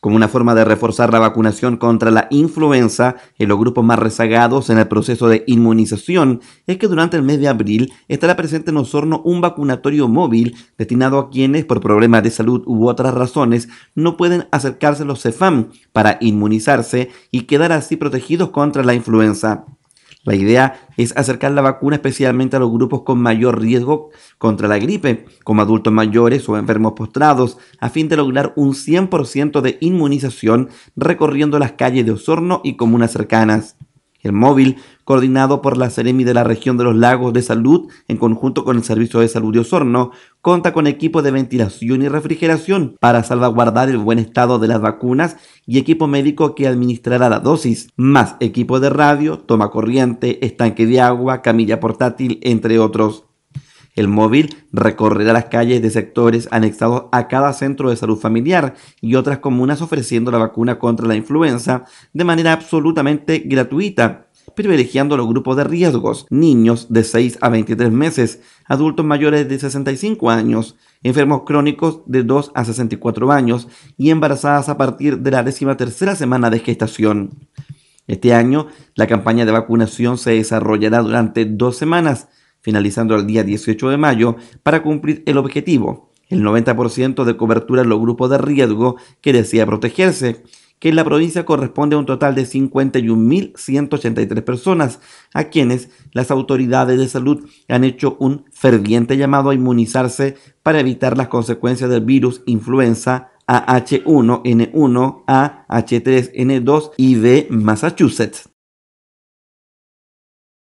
Como una forma de reforzar la vacunación contra la influenza en los grupos más rezagados en el proceso de inmunización, es que durante el mes de abril estará presente en Osorno un vacunatorio móvil destinado a quienes, por problemas de salud u otras razones, no pueden acercarse a los CEFAM para inmunizarse y quedar así protegidos contra la influenza. La idea es acercar la vacuna especialmente a los grupos con mayor riesgo contra la gripe, como adultos mayores o enfermos postrados, a fin de lograr un 100% de inmunización recorriendo las calles de Osorno y comunas cercanas. El móvil, coordinado por la Ceremi de la región de los lagos de salud, en conjunto con el Servicio de Salud de Osorno, cuenta con equipo de ventilación y refrigeración para salvaguardar el buen estado de las vacunas y equipo médico que administrará la dosis, más equipo de radio, toma corriente, estanque de agua, camilla portátil, entre otros. El móvil recorrerá las calles de sectores anexados a cada centro de salud familiar y otras comunas ofreciendo la vacuna contra la influenza de manera absolutamente gratuita privilegiando los grupos de riesgos, niños de 6 a 23 meses, adultos mayores de 65 años, enfermos crónicos de 2 a 64 años y embarazadas a partir de la décima semana de gestación. Este año, la campaña de vacunación se desarrollará durante dos semanas, finalizando el día 18 de mayo, para cumplir el objetivo, el 90% de cobertura en los grupos de riesgo que desea protegerse, que en la provincia corresponde a un total de 51.183 personas, a quienes las autoridades de salud han hecho un ferviente llamado a inmunizarse para evitar las consecuencias del virus influenza AH1N1, AH3N2 y de Massachusetts.